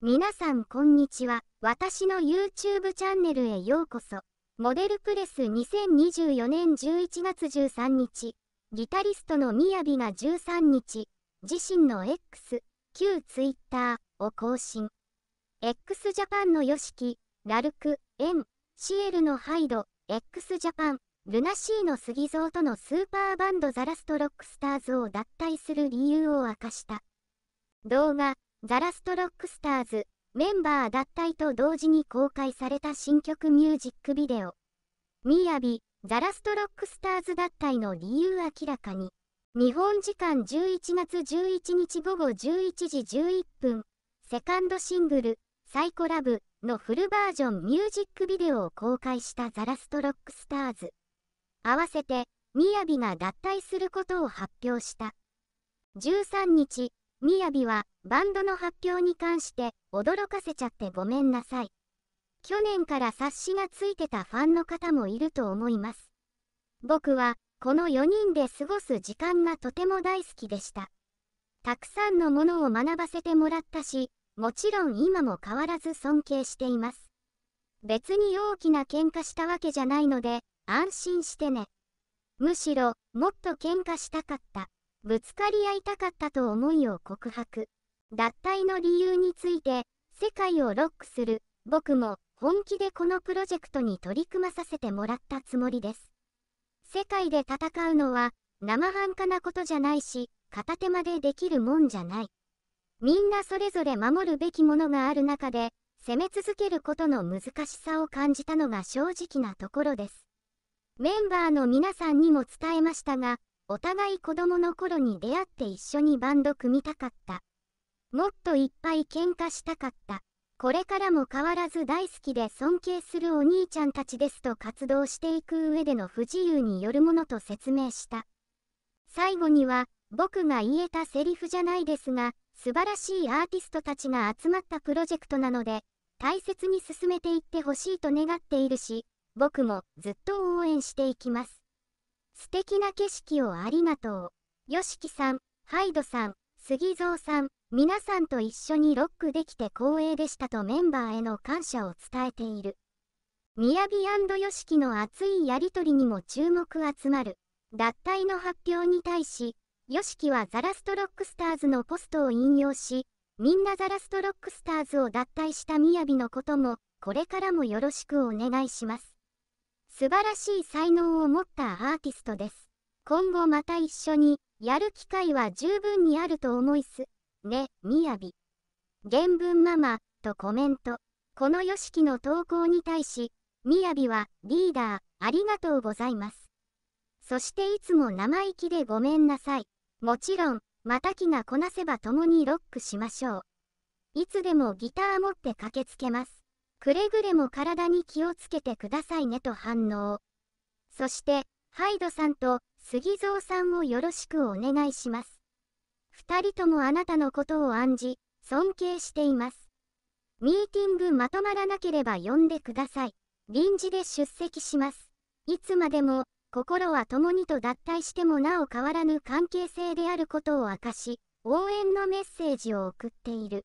皆さんこんにちは。私の YouTube チャンネルへようこそ。モデルプレス2024年11月13日、ギタリストのみやびが13日、自身の X、旧 Twitter を更新。x ジャパンの YOSHIKI、ラルク、エン、シエルのハイド、x ジャパン、ルナシーの杉蔵とのスーパーバンドザラストロックスターズを脱退する理由を明かした。動画ザラストロックスターズメンバー脱退と同時に公開された新曲ミュージックビデオ「みやびザラストロックスターズ脱退の理由明らかに」日本時間11月11日午後11時11分セカンドシングル「サイコラブ」のフルバージョンミュージックビデオを公開したザラストロックスターズ合わせてみやびが脱退することを発表した13日みやびは、バンドの発表に関して驚かせちゃってごめんなさい。去年から冊子がついてたファンの方もいると思います。僕は、この4人で過ごす時間がとても大好きでした。たくさんのものを学ばせてもらったし、もちろん今も変わらず尊敬しています。別に大きな喧嘩したわけじゃないので、安心してね。むしろ、もっと喧嘩したかった。ぶつかり合いたかったと思いを告白。脱退の理由について、世界をロックする、僕も本気でこのプロジェクトに取り組まさせてもらったつもりです。世界で戦うのは、生半可なことじゃないし、片手間でできるもんじゃない。みんなそれぞれ守るべきものがある中で、攻め続けることの難しさを感じたのが正直なところです。メンバーの皆さんにも伝えましたが、お互い子供の頃に出会って一緒にバンド組みたかった。もっといっぱい喧嘩したかった。これからも変わらず大好きで尊敬するお兄ちゃんたちですと活動していく上での不自由によるものと説明した。最後には、僕が言えたセリフじゃないですが、素晴らしいアーティストたちが集まったプロジェクトなので、大切に進めていってほしいと願っているし、僕もずっと応援していきます。素敵な景色をありがとう。yoshiki さん、ハイドさん、杉蔵さん、皆さんと一緒にロックできて光栄でしたとメンバーへの感謝を伝えている。みやび i k i の熱いやりとりにも注目集まる。脱退の発表に対し、yoshiki はザラストロックスターズのポストを引用し、みんなザラストロックスターズを脱退したみやびのことも、これからもよろしくお願いします。素晴らしい才能を持ったアーティストです。今後また一緒にやる機会は十分にあると思いす。ね、みやび。原文ママ、とコメント。この yoshiki の投稿に対し、みやびは、リーダー、ありがとうございます。そしていつも生意気でごめんなさい。もちろん、また気がこなせば共にロックしましょう。いつでもギター持って駆けつけます。くれぐれも体に気をつけてくださいねと反応。そして、ハイドさんと杉蔵さんをよろしくお願いします。2人ともあなたのことを案じ、尊敬しています。ミーティングまとまらなければ呼んでください。臨時で出席します。いつまでも、心は共にと脱退してもなお変わらぬ関係性であることを明かし、応援のメッセージを送っている。